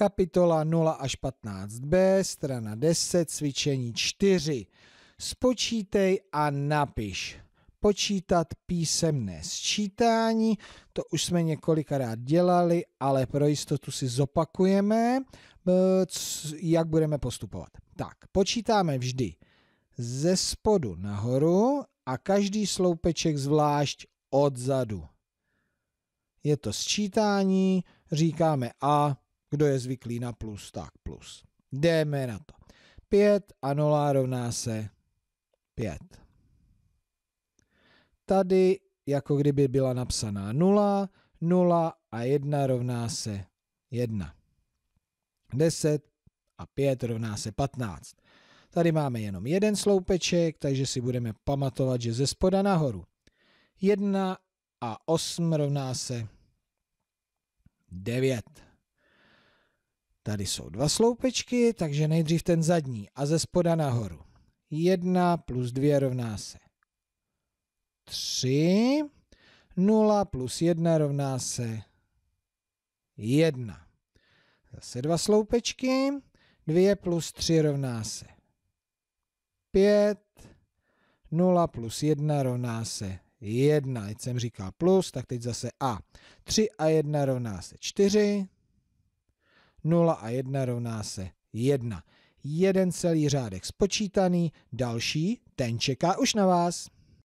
Kapitola 0 až 15b, strana 10, cvičení 4. Spočítej a napiš. Počítat písemné sčítání, to už jsme několikrát dělali, ale pro jistotu si zopakujeme, eh, jak budeme postupovat. Tak, počítáme vždy ze spodu nahoru a každý sloupeček zvlášť odzadu. Je to sčítání, říkáme A, kdo je zvyklý na plus, tak plus. Jdeme na to. 5 a 0 rovná se 5. Tady jako kdyby byla napsaná 0, 0 a 1 rovná se 1. 10 a 5 rovná se 15. Tady máme jenom jeden sloupeček, takže si budeme pamatovat, že ze spoda nahoru. 1 a 8 rovná se 9. Tady jsou dva sloupečky, takže nejdřív ten zadní a ze spoda nahoru. 1 plus 2 rovná se 3. 0 plus 1 rovná se 1. Zase dva sloupečky. 2 plus 3 rovná se 5. 0 plus 1 rovná se 1. Teď jsem říkal plus, tak teď zase a. 3 a 1 rovná se 4. 0 a 1 rovná se 1. Jeden celý řádek spočítaný, další, ten čeká už na vás.